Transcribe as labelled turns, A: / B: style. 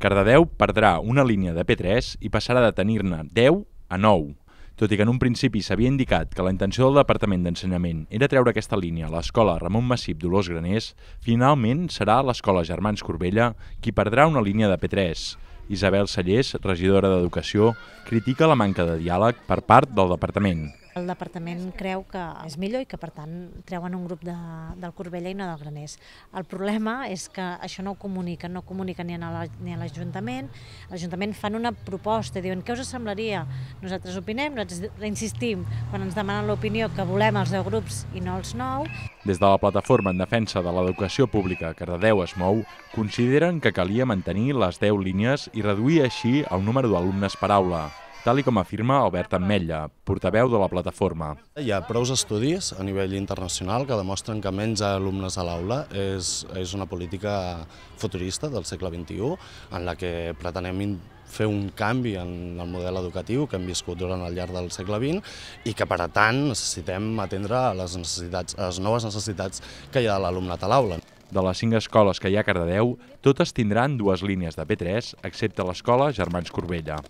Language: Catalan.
A: Cardedeu perdrà una línia de P3 i passarà de tenir-ne 10 a 9, tot i que en un principi s'havia indicat que la intenció del Departament d'Ensenyament era treure aquesta línia a l'escola Ramon Massip Dolors Graners, finalment serà l'escola Germans Corbella qui perdrà una línia de P3. Isabel Sallés, regidora d'Educació, critica la manca de diàleg per part del Departament.
B: El departament creu que és millor i que, per tant, treuen un grup de, del Corbella i no del Graners. El problema és que això no ho comuniquen, no ho comuniquen ni, a la, ni a l'Ajuntament. L'Ajuntament fan una proposta diuen què us semblaria? Nosaltres opinem, nosaltres insistim quan ens demanen l'opinió que volem els deu grups i no els nou.
A: Des de la plataforma en defensa de l'educació pública de Cardedeu es mou, consideren que calia mantenir les 10 línies i reduir així el número d'alumnes per aula tal com afirma Albert Ametlla, portaveu de la plataforma.
C: Hi ha prous estudis a nivell internacional que demostren que menys alumnes a l'aula és, és una política futurista del segle XXI en la que pretenem fer un canvi en el model educatiu que hem viscut durant el llarg del segle XX i que, per tant, necessitem atendre a les,
A: necessitats, a les noves necessitats que hi ha de l'alumnat a l'aula. De les cinc escoles que hi ha a Cardedeu, totes tindran dues línies de P3, excepte l'escola Germans Corbella.